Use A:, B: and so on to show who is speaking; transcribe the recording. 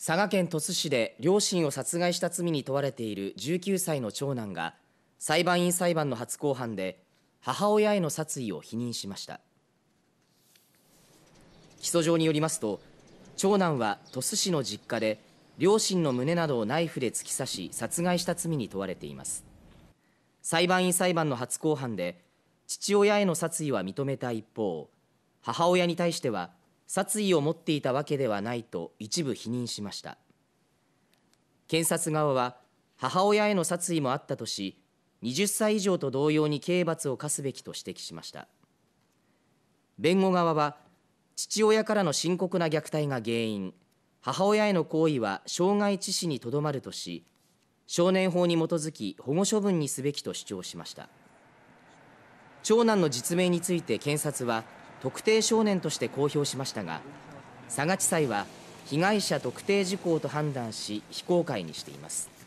A: 佐賀県鳥栖市で両親を殺害した罪に問われている19歳の長男が裁判員裁判の初公判で母親への殺意を否認しました起訴状によりますと長男は鳥栖市の実家で両親の胸などをナイフで突き刺し殺害した罪に問われています裁判員裁判の初公判で父親への殺意は認めた一方母親に対しては殺意を持っていたわけではないと一部否認しました検察側は母親への殺意もあったとし20歳以上と同様に刑罰を科すべきと指摘しました弁護側は父親からの深刻な虐待が原因母親への行為は傷害致死にとどまるとし少年法に基づき保護処分にすべきと主張しました長男の実名について検察は特定少年として公表しましたが佐賀地裁は被害者特定事項と判断し非公開にしています